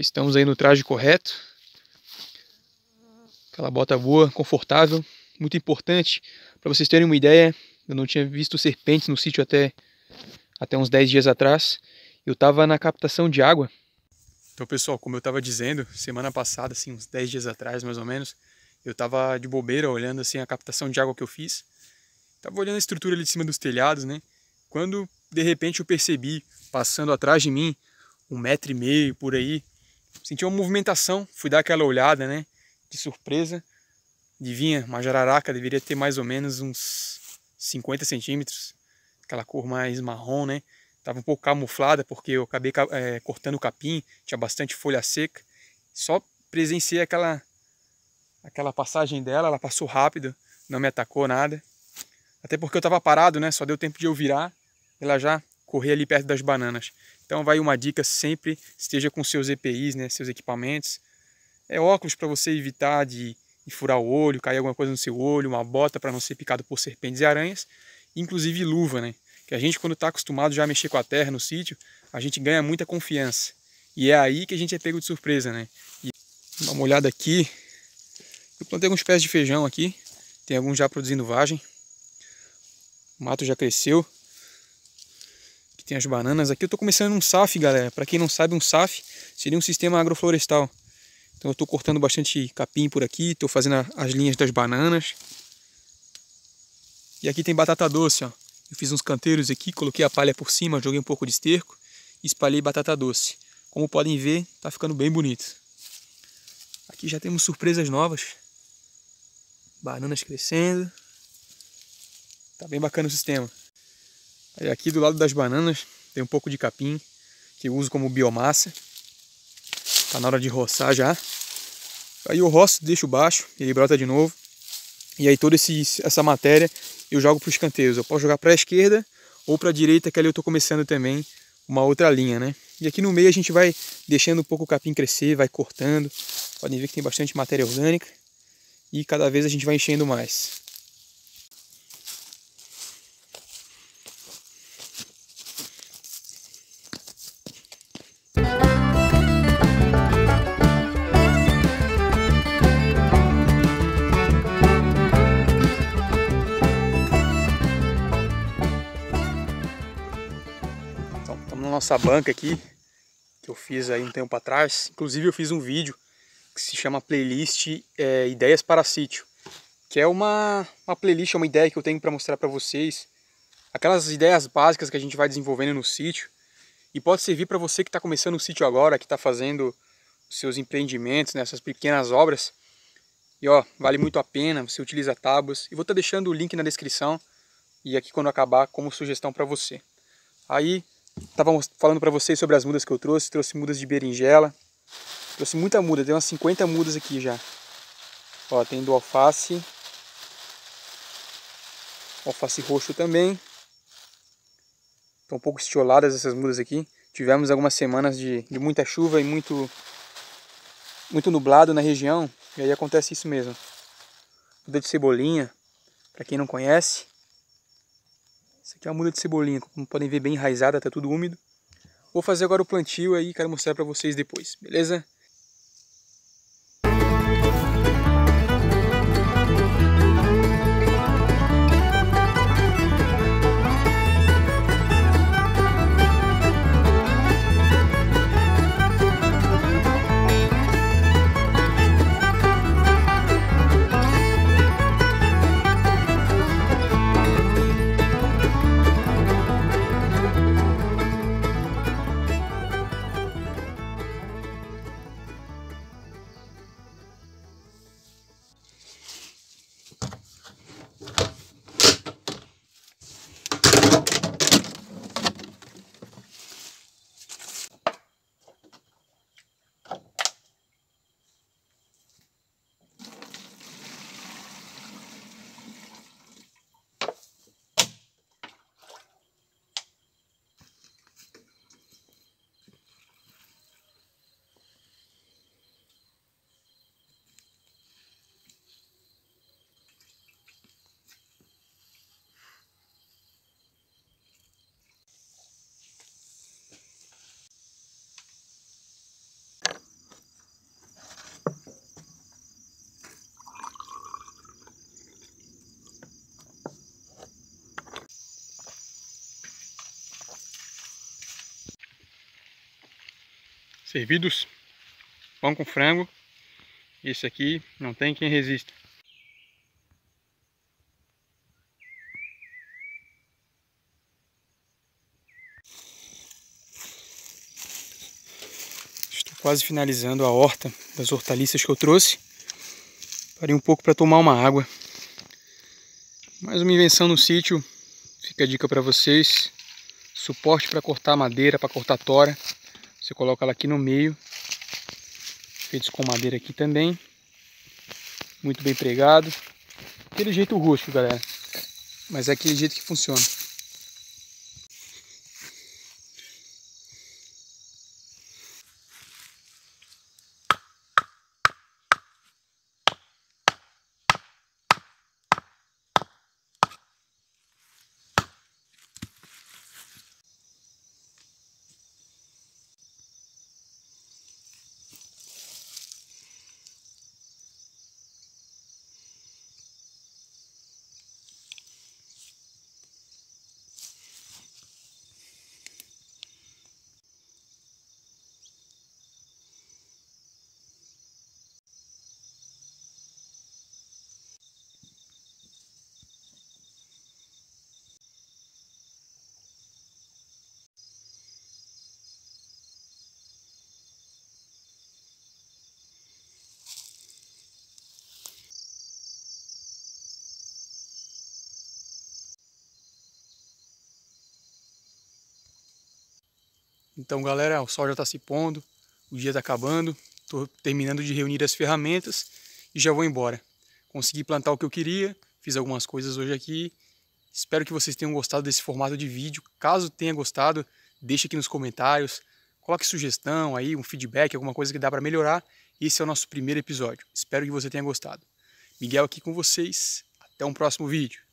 Estamos aí no traje correto. Aquela bota boa, confortável, muito importante. Para vocês terem uma ideia, eu não tinha visto serpentes no sítio até, até uns 10 dias atrás. Eu estava na captação de água. Então pessoal, como eu estava dizendo, semana passada, assim, uns 10 dias atrás mais ou menos, eu estava de bobeira olhando assim a captação de água que eu fiz. Tava olhando a estrutura ali de cima dos telhados, né? Quando de repente eu percebi, passando atrás de mim, um metro e meio por aí, senti uma movimentação, fui dar aquela olhada, né? De surpresa. Adivinha, uma jararaca deveria ter mais ou menos uns 50 centímetros. Aquela cor mais marrom, né? Tava um pouco camuflada porque eu acabei é, cortando o capim, tinha bastante folha seca. Só presenciei aquela, aquela passagem dela, ela passou rápido, não me atacou nada. Até porque eu estava parado, né? Só deu tempo de eu virar, ela já corria ali perto das bananas. Então vai uma dica, sempre esteja com seus EPIs, né, seus equipamentos. É óculos para você evitar de, de furar o olho, cair alguma coisa no seu olho, uma bota para não ser picado por serpentes e aranhas, inclusive luva, né? Que a gente quando está acostumado já a mexer com a terra no sítio, a gente ganha muita confiança. E é aí que a gente é pego de surpresa, né? E dá uma olhada aqui. Eu plantei alguns pés de feijão aqui. Tem alguns já produzindo vagem. O mato já cresceu tem as bananas aqui. Eu estou começando um SAF, galera. Para quem não sabe, um SAF seria um sistema agroflorestal. Então eu estou cortando bastante capim por aqui, estou fazendo as linhas das bananas. E aqui tem batata doce, ó. Eu fiz uns canteiros aqui, coloquei a palha por cima, joguei um pouco de esterco e espalhei batata doce. Como podem ver, está ficando bem bonito. Aqui já temos surpresas novas. Bananas crescendo. está bem bacana o sistema. Aí aqui do lado das bananas tem um pouco de capim que uso como biomassa. Tá na hora de roçar já. Aí eu roço, deixo baixo, ele brota de novo. E aí toda esse, essa matéria eu jogo para os canteiros. Eu posso jogar para a esquerda ou para a direita, que ali eu estou começando também uma outra linha, né? E aqui no meio a gente vai deixando um pouco o capim crescer, vai cortando. Podem ver que tem bastante matéria orgânica. E cada vez a gente vai enchendo mais. nossa banca aqui, que eu fiz aí um tempo atrás. Inclusive eu fiz um vídeo que se chama Playlist é, Ideias para Sítio, que é uma, uma playlist, é uma ideia que eu tenho para mostrar para vocês, aquelas ideias básicas que a gente vai desenvolvendo no sítio, e pode servir para você que está começando o sítio agora, que está fazendo os seus empreendimentos, nessas né, pequenas obras. E ó, vale muito a pena, você utiliza tábuas. E vou estar tá deixando o link na descrição e aqui quando acabar como sugestão para você. Aí Tava falando para vocês sobre as mudas que eu trouxe. Trouxe mudas de berinjela. Trouxe muita muda. Tem umas 50 mudas aqui já. Ó, tem do alface. Alface roxo também. Estão um pouco estioladas essas mudas aqui. Tivemos algumas semanas de, de muita chuva e muito, muito nublado na região. E aí acontece isso mesmo. Muda de cebolinha. Para quem não conhece, que é uma muda de cebolinha, como podem ver bem enraizada, tá tudo úmido. Vou fazer agora o plantio aí e quero mostrar para vocês depois, beleza? servidos, pão com frango. Esse aqui não tem quem resista. Estou quase finalizando a horta das hortaliças que eu trouxe. Parei um pouco para tomar uma água. Mais uma invenção no sítio. Fica a dica para vocês. Suporte para cortar madeira, para cortar tora. Você coloca ela aqui no meio. Feitos com madeira aqui também. Muito bem pregado. Aquele jeito rústico, galera. Mas é aquele jeito que funciona. Então, galera, o sol já está se pondo, o dia está acabando, estou terminando de reunir as ferramentas e já vou embora. Consegui plantar o que eu queria, fiz algumas coisas hoje aqui. Espero que vocês tenham gostado desse formato de vídeo. Caso tenha gostado, deixe aqui nos comentários, coloque sugestão aí, um feedback, alguma coisa que dá para melhorar. Esse é o nosso primeiro episódio. Espero que você tenha gostado. Miguel aqui com vocês. Até um próximo vídeo.